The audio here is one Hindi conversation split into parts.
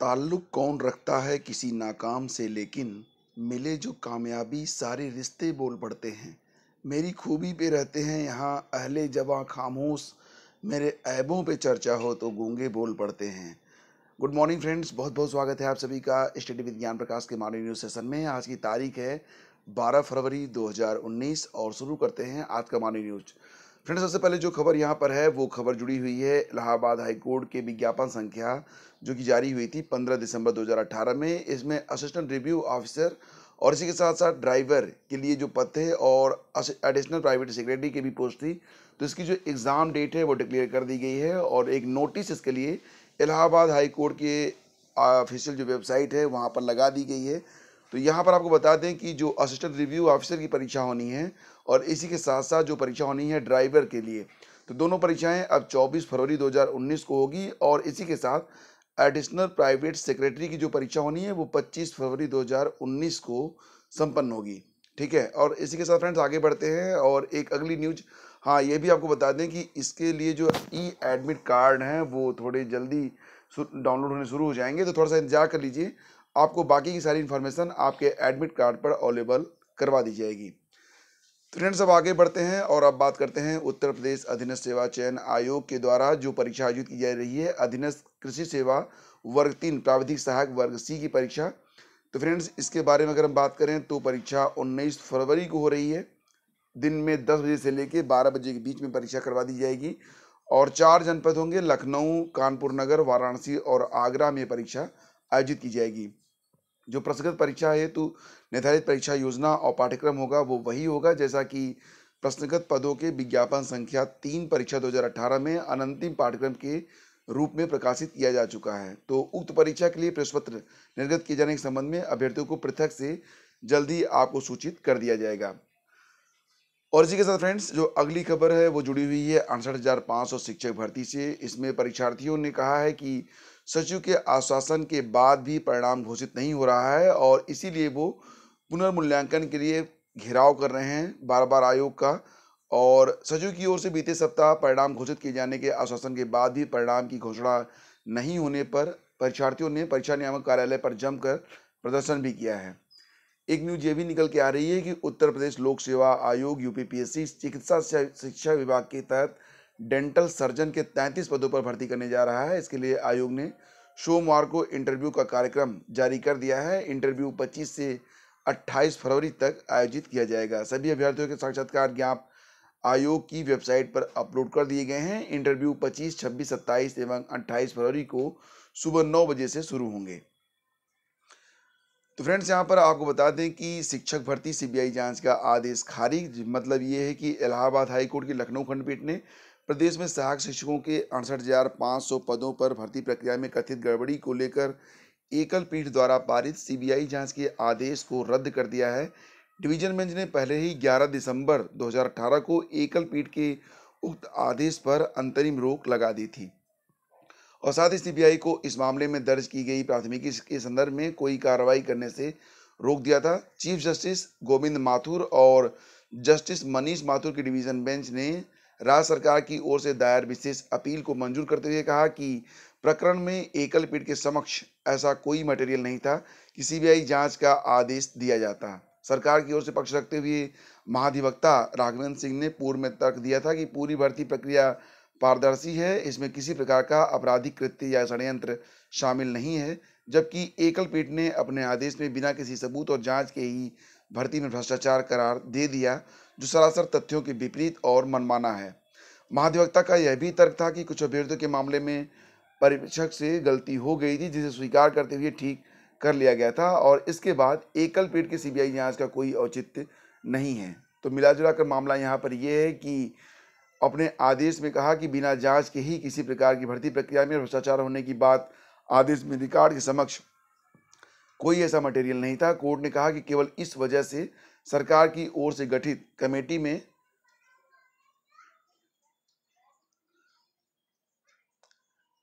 ताल्लुक़ कौन रखता है किसी नाकाम से लेकिन मिले जो कामयाबी सारे रिश्ते बोल पड़ते हैं मेरी खूबी पे रहते हैं यहाँ अहले जवा खामोश मेरे ऐबों पे चर्चा हो तो गूंगे बोल पड़ते हैं गुड मॉर्निंग फ्रेंड्स बहुत बहुत स्वागत है आप सभी का स्टडी विद ज्ञान प्रकाश के मॉर्निंग न्यूज़ सेशन में आज की तारीख है 12 फरवरी 2019 और शुरू करते हैं आज का मॉर्निंग न्यूज़ फ्रेंड्स सबसे पहले जो खबर यहाँ पर है वो खबर जुड़ी हुई है इलाहाबाद हाईकोर्ट के विज्ञापन संख्या जो कि जारी हुई थी 15 दिसंबर 2018 में इसमें असिस्टेंट रिव्यू ऑफिसर और इसी के साथ साथ ड्राइवर के लिए जो पद थे और एडिशनल प्राइवेट सेक्रेटरी की भी पोस्ट थी तो इसकी जो एग्ज़ाम डेट है वो डिक्लेयर कर दी गई है और एक नोटिस इसके लिए इलाहाबाद हाईकोर्ट के ऑफिशियल जो वेबसाइट है वहाँ पर लगा दी गई है तो यहाँ पर आपको बता दें कि जो असिस्टेंट रिव्यू ऑफिसर की परीक्षा होनी है और इसी के साथ साथ जो परीक्षा होनी है ड्राइवर के लिए तो दोनों परीक्षाएं अब 24 फरवरी 2019 को होगी और इसी के साथ एडिशनल प्राइवेट सेक्रेटरी की जो परीक्षा होनी है वो 25 फरवरी 2019 को संपन्न होगी ठीक है और इसी के साथ फ्रेंड्स आगे बढ़ते हैं और एक अगली न्यूज हाँ ये भी आपको बता दें कि इसके लिए जो ई एडमिट कार्ड हैं वो थोड़े जल्दी डाउनलोड होने शुरू हो जाएंगे तो थोड़ा सा इंतजार कर लीजिए आपको बाकी की सारी इन्फॉर्मेशन आपके एडमिट कार्ड पर अवेलेबल करवा दी जाएगी तो फ्रेंड्स अब आगे बढ़ते हैं और अब बात करते हैं उत्तर प्रदेश अधीनस्थ सेवा चयन आयोग के द्वारा जो परीक्षा आयोजित की जा रही है अधीनस्थ कृषि सेवा वर्ग तीन प्राविधिक सहायक वर्ग सी की परीक्षा तो फ्रेंड्स इसके बारे में अगर हम बात करें तो परीक्षा 19 फरवरी को हो रही है दिन में 10 बजे से लेकर बारह बजे के बीच में परीक्षा करवा दी जाएगी और चार जनपद होंगे लखनऊ कानपुर नगर वाराणसी और आगरा में परीक्षा आयोजित की जाएगी जो प्रसंगत परीक्षा है तो निर्धारित परीक्षा योजना और पाठ्यक्रम होगा वो वही होगा जैसा कि प्रश्नगत पदों के विज्ञापन संख्या तीन परीक्षा 2018 में अनंतिम पाठ्यक्रम के रूप में प्रकाशित किया जा चुका है तो उक्त परीक्षा के लिए प्रश्नपत्र निर्गत किए जाने के संबंध में अभ्यर्थियों को पृथक से जल्दी आपको सूचित कर दिया जाएगा और इसी के साथ फ्रेंड्स जो अगली खबर है वो जुड़ी हुई है अड़सठ शिक्षक भर्ती से इसमें परीक्षार्थियों ने कहा है कि सचिव के आश्वासन के बाद भी परिणाम घोषित नहीं हो रहा है और इसीलिए वो पुनर्मूल्यांकन के लिए घेराव कर रहे हैं बार बार आयोग का और सचिव की ओर से बीते सप्ताह परिणाम घोषित किए जाने के आश्वासन के बाद भी परिणाम की घोषणा नहीं होने पर परीक्षार्थियों ने परीक्षा नियामक कार्यालय पर जमकर प्रदर्शन भी किया है एक न्यूज ये भी निकल के आ रही है कि उत्तर प्रदेश लोक सेवा आयोग यूपीपीएससी चिकित्सा शिक्षा विभाग के तहत डेंटल सर्जन के 33 पदों पर भर्ती करने जा रहा है इसके लिए आयोग ने सोमवार को इंटरव्यू का कार्यक्रम जारी कर दिया है इंटरव्यू 25 से 28 फरवरी तक आयोजित किया जाएगा सभी अभ्यर्थियों के साक्षात्कार ज्ञाप आयोग की वेबसाइट पर अपलोड कर दिए गए हैं इंटरव्यू 25, 26, 27 एवं 28 फरवरी को सुबह नौ बजे से शुरू होंगे तो फ्रेंड्स यहाँ पर आपको बता दें कि शिक्षक भर्ती सीबीआई जांच का आदेश खारिज मतलब ये है कि इलाहाबाद हाईकोर्ट की लखनऊ खंडपीठ ने प्रदेश में सहायक शिक्षकों के अड़सठ हजार पाँच सौ पदों पर भर्ती प्रक्रिया में कथित गड़बड़ी को लेकर एकल पीठ द्वारा पारित सीबीआई जांच के आदेश को रद्द कर दिया है डिवीजन बेंच ने पहले ही 11 दिसंबर 2018 को एकल पीठ के उक्त आदेश पर अंतरिम रोक लगा दी थी और साथ ही सीबीआई को इस मामले में दर्ज की गई प्राथमिकी के संदर्भ में कोई कार्रवाई करने से रोक दिया था चीफ जस्टिस गोविंद माथुर और जस्टिस मनीष माथुर की डिवीजन बेंच ने राज्य सरकार की ओर से दायर विशेष अपील को मंजूर करते हुए कहा कि प्रकरण में एकल पीठ के समक्ष ऐसा कोई मटेरियल नहीं था कि सीबीआई जांच का आदेश दिया जाता सरकार की ओर से पक्ष रखते हुए महाधिवक्ता राघवेंद्र सिंह ने पूर्व में तर्क दिया था कि पूरी भर्ती प्रक्रिया पारदर्शी है इसमें किसी प्रकार का आपराधिक कृत्य या षडयंत्र शामिल नहीं है जबकि एकल पीठ ने अपने आदेश में बिना किसी सबूत और जांच के ही भर्ती में भ्रष्टाचार करार दे दिया जो सरासर तथ्यों के विपरीत और मनमाना है महाधिवक्ता का यह भी तर्क था कि कुछ अभ्यर्थियों के मामले में परीक्षक से गलती हो गई थी जिसे स्वीकार करते हुए ठीक कर लिया गया था और इसके बाद एकल पीठ के सीबीआई जांच का कोई औचित्य नहीं है तो मिलाजुला कर मामला यहाँ पर यह है कि अपने आदेश में कहा कि बिना जांच के ही किसी प्रकार की भर्ती प्रक्रिया में भ्रष्टाचार होने की बात आदेश में अधिकार के समक्ष कोई ऐसा मटेरियल नहीं था कोर्ट ने कहा कि केवल इस वजह से सरकार की ओर से गठित कमेटी में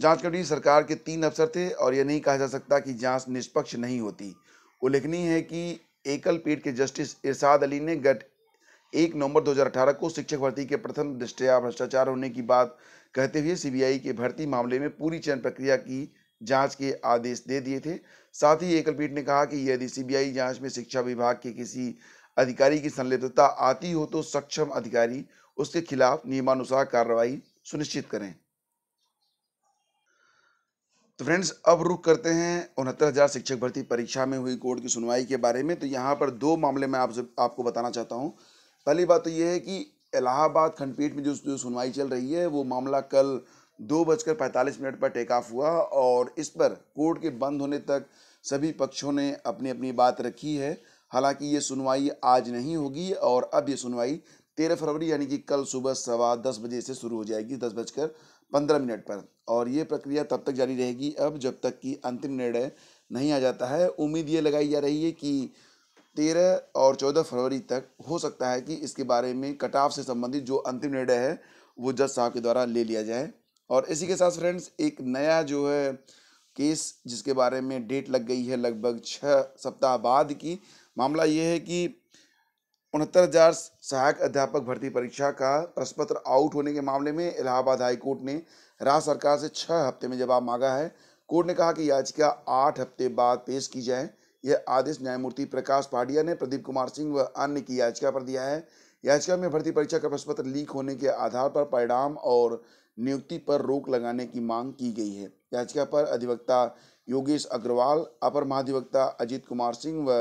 जांच कमेटी सरकार के तीन अफसर थे और यह नहीं कहा जा सकता कि जांच निष्पक्ष नहीं होती उल्लेखनीय है कि एकल पीठ के जस्टिस इरशाद अली ने गठ एक नवंबर 2018 को शिक्षक भर्ती के प्रथम दृष्टया भ्रष्टाचार होने की बात कहते हुए सीबीआई के भर्ती मामले में पूरी चयन प्रक्रिया की जांच के आदेश दे दिए थे साथ ही एकल पीठ ने कहा कि यदि सीबीआई जांच में शिक्षा विभाग के किसी अधिकारी की संलिप्तता आती हो तो सक्षम अधिकारी उसके खिलाफ नियमानुसार कार्रवाई सुनिश्चित करें तो फ्रेंड्स अब रुख करते हैं उनहत्तर हज़ार शिक्षक भर्ती परीक्षा में हुई कोर्ट की सुनवाई के बारे में तो यहाँ पर दो मामले मैं आपसे आपको बताना चाहता हूँ पहली बात तो ये है कि इलाहाबाद खंडपीठ में जो जो सुनवाई चल रही है वो मामला कल दो बजकर पैंतालीस मिनट पर टेक ऑफ हुआ और इस पर कोर्ट के बंद होने तक सभी पक्षों ने अपनी अपनी बात रखी है हालांकि ये सुनवाई आज नहीं होगी और अब ये सुनवाई तेरह फरवरी यानी कि कल सुबह सवा दस बजे से शुरू हो जाएगी दस बजकर पंद्रह मिनट पर और ये प्रक्रिया तब तक जारी रहेगी अब जब तक कि अंतिम निर्णय नहीं आ जाता है उम्मीद ये लगाई जा रही है कि तेरह और चौदह फरवरी तक हो सकता है कि इसके बारे में कटाव से संबंधित जो अंतिम निर्णय है वो जज साहब के द्वारा ले लिया जाए और इसी के साथ फ्रेंड्स एक नया जो है केस जिसके बारे में डेट लग गई है लगभग छः सप्ताह बाद की मामला ये है कि उनहत्तर हजार सहायक अध्यापक भर्ती परीक्षा का प्रश्नपत्र आउट होने के मामले में इलाहाबाद हाईकोर्ट ने राज्य सरकार से छः हफ्ते में जवाब मांगा है कोर्ट ने कहा कि याचिका आठ हफ्ते बाद पेश की जाए यह आदेश न्यायमूर्ति प्रकाश पाडिया ने प्रदीप कुमार सिंह व अन्य की याचिका पर दिया है याचिका में भर्ती परीक्षा का प्रश्नपत्र लीक होने के आधार पर परिणाम और नियुक्ति पर रोक लगाने की मांग की गई है याचिका पर अधिवक्ता योगेश अग्रवाल अपर महाधिवक्ता अजीत कुमार सिंह व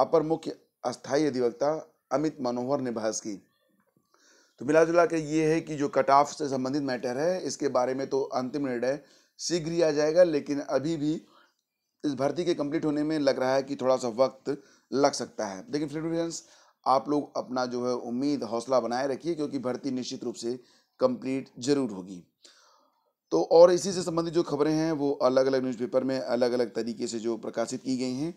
अपर मुख्य अस्थायी अधिवक्ता अमित मनोहर ने बहस की तो मिला जुला के ये है कि जो कट ऑफ से संबंधित मैटर है इसके बारे में तो अंतिम निर्णय शीघ्र ही आ जाएगा लेकिन अभी भी इस भर्ती के कंप्लीट होने में लग रहा है कि थोड़ा सा वक्त लग सकता है लेकिन फिर आप लोग अपना जो है उम्मीद हौसला बनाए रखिए क्योंकि भर्ती निश्चित रूप से कंप्लीट जरूर होगी तो और इसी से संबंधित जो खबरें हैं वो अलग अलग न्यूज़पेपर में अलग अलग तरीके से जो प्रकाशित की गई हैं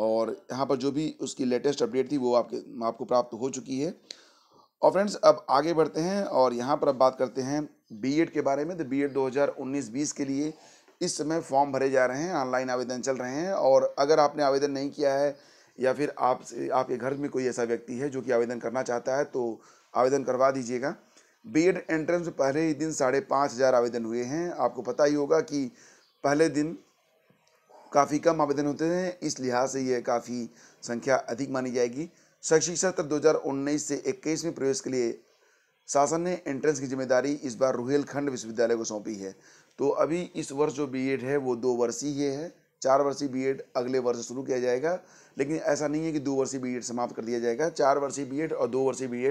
और यहाँ पर जो भी उसकी लेटेस्ट अपडेट थी वो आपके आपको प्राप्त हो चुकी है और फ्रेंड्स अब आगे बढ़ते हैं और यहाँ पर अब बात करते हैं बीएड के बारे में तो बीएड 2019-20 के लिए इस समय फॉर्म भरे जा रहे हैं ऑनलाइन आवेदन चल रहे हैं और अगर आपने आवेदन नहीं किया है या फिर आप आपके घर में कोई ऐसा व्यक्ति है जो कि आवेदन करना चाहता है तो आवेदन करवा दीजिएगा बी एड एंट्रेंस पहले ही दिन साढ़े पाँच हज़ार आवेदन हुए हैं आपको पता ही होगा कि पहले दिन काफ़ी कम आवेदन होते हैं इस लिहाज से यह काफ़ी संख्या अधिक मानी जाएगी शैक्षिक सत्र 2019 से 21 में प्रवेश के लिए शासन ने एंट्रेंस की जिम्मेदारी इस बार रुहेलखंड विश्वविद्यालय को सौंपी है तो अभी इस वर्ष जो बी है वो दो वर्षीय है चार वर्षीय बी अगले वर्ष शुरू किया जाएगा लेकिन ऐसा नहीं है कि दो वर्षीय बी समाप्त कर दिया जाएगा चार वर्षीय बी और दो वर्षीय बी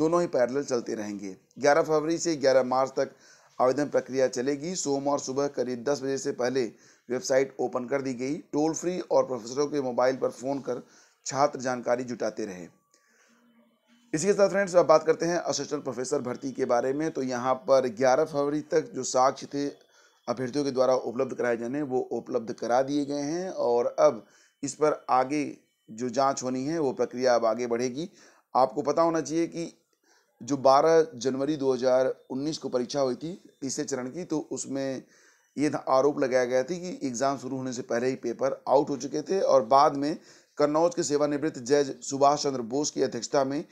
दोनों ही पैरेलल चलते रहेंगे 11 फरवरी से 11 मार्च तक आवेदन प्रक्रिया चलेगी सोमवार सुबह करीब दस बजे से पहले वेबसाइट ओपन कर दी गई टोल फ्री और प्रोफेसरों के मोबाइल पर फ़ोन कर छात्र जानकारी जुटाते रहे इसी के साथ फ्रेंड्स अब बात करते हैं असिस्टेंट प्रोफेसर भर्ती के बारे में तो यहाँ पर 11 फरवरी तक जो साक्ष्य थे अभ्यर्थियों के द्वारा उपलब्ध कराए जाने वो उपलब्ध करा दिए गए हैं और अब इस पर आगे जो जांच होनी है वो प्रक्रिया अब आगे बढ़ेगी आपको पता होना चाहिए कि जो 12 जनवरी 2019 को परीक्षा हुई थी तीसरे चरण की तो उसमें ये आरोप लगाया गया था कि एग्ज़ाम शुरू होने से पहले ही पेपर आउट हो चुके थे और बाद में कन्नौज के सेवानिवृत्त जज सुभाष चंद्र बोस की अध्यक्षता में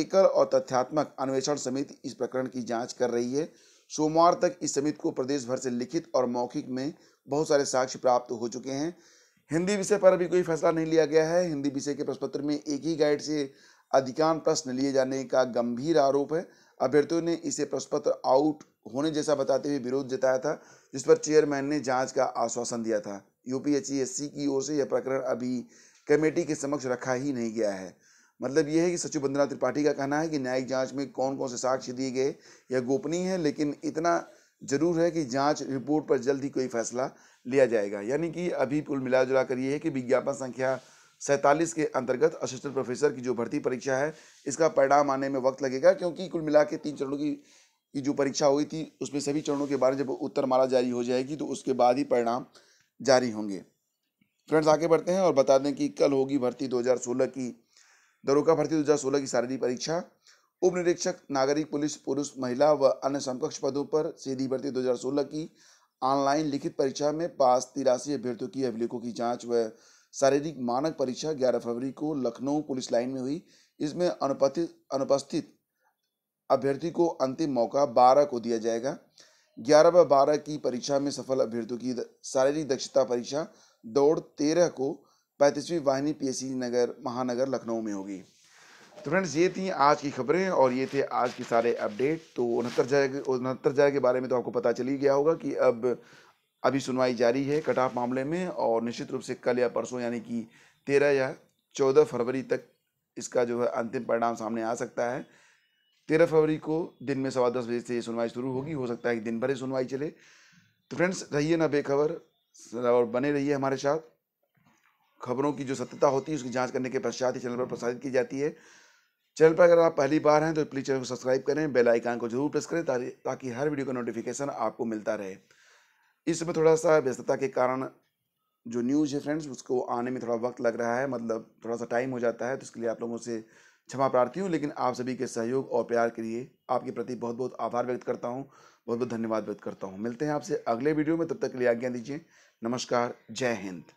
एकल और तथ्यात्मक अन्वेषण समिति इस प्रकरण की जांच कर रही है सोमवार तक इस समिति को प्रदेश भर से लिखित और मौखिक में बहुत सारे साक्ष्य प्राप्त हो चुके हैं हिंदी विषय पर अभी कोई फैसला नहीं लिया गया है हिंदी विषय के प्रश्नपत्र में एक ही गाइड से अधिकांश प्रश्न लिए जाने का गंभीर आरोप है अभ्यर्थियों ने इसे प्रश्नपत्र आउट होने जैसा बताते हुए विरोध जताया था जिस पर चेयरमैन ने जांच का आश्वासन दिया था यूपीएचईएससी की ओर से यह प्रकरण अभी कमेटी के समक्ष रखा ही नहीं गया है मतलब यह है कि सचिव बंदना त्रिपाठी का कहना है कि न्यायिक जांच में कौन कौन से साक्ष्य दिए गए यह गोपनीय है लेकिन इतना जरूर है कि जांच रिपोर्ट पर जल्द ही कोई फैसला लिया जाएगा यानी कि अभी कुल मिला जुला कर यह है कि विज्ञापन संख्या सैंतालीस के अंतर्गत असिस्टेंट प्रोफेसर की जो भर्ती परीक्षा है इसका परिणाम आने में वक्त लगेगा क्योंकि कुल मिला के तीन चरणों की जो परीक्षा हुई थी उसमें सभी चरणों के बारे में जब उत्तर माला जारी हो जाएगी तो उसके बाद ही परिणाम जारी होंगे फ्रेंड्स आगे बढ़ते हैं और बता दें कि कल होगी भर्ती 2016 की दरोगा भर्ती 2016 की शारीरिक परीक्षा उप निरीक्षक नागरिक पुलिस पुरुष महिला व अन्य समकक्ष पदों पर सीधी भर्ती 2016 की ऑनलाइन लिखित परीक्षा में पास तिरासी अभ्यर्थियों की अभिलेखों की जांच व शारीरिक मानक परीक्षा ग्यारह फरवरी को लखनऊ पुलिस लाइन में हुई इसमें अनुपस्थित अनुपस्थित अभ्यर्थी को अंतिम मौका बारह को दिया जाएगा ग्यारह व बारह की परीक्षा में सफल अभ्यर्थियों की शारीरिक दक्षता परीक्षा दौड़ तेरह को पैंतीसवीं वाहिनी पी नगर महानगर लखनऊ में होगी तो फ्रेंड्स ये थी आज की खबरें और ये थे आज के सारे अपडेट तो उनहत्तर जगह उनहत्तर जगह के बारे में तो आपको पता चल ही गया होगा कि अब अभी सुनवाई जारी है कटाफ मामले में और निश्चित रूप से कल या परसों यानी कि तेरह या चौदह फरवरी तक इसका जो है अंतिम परिणाम सामने आ सकता है तेरह फरवरी को दिन में सवा दस बजे से ये सुनवाई शुरू होगी हो सकता है कि दिन भर ही सुनवाई चले तो फ्रेंड्स रहिए ना बेखबर और बने रहिए हमारे साथ खबरों की जो सत्यता होती है उसकी जांच करने के पश्चात ही चैनल पर प्रसारित की जाती है चैनल पर अगर आप पहली बार हैं तो प्लीज़ चैनल को सब्सक्राइब करें बेल आइकान को जरूर प्रेस करें ताकि हर वीडियो का नोटिफिकेशन आपको मिलता रहे इसमें थोड़ा सा व्यस्तता के कारण जो न्यूज़ है फ्रेंड्स उसको आने में थोड़ा वक्त लग रहा है मतलब थोड़ा सा टाइम हो जाता है तो इसके लिए आप लोगों से क्षमा प्रार्थी हूँ लेकिन आप सभी के सहयोग और प्यार के लिए आपके प्रति बहुत बहुत आभार व्यक्त करता हूँ बहुत बहुत धन्यवाद व्यक्त करता हूँ मिलते हैं आपसे अगले वीडियो में तब तक के लिए आज्ञा दीजिए नमस्कार जय हिंद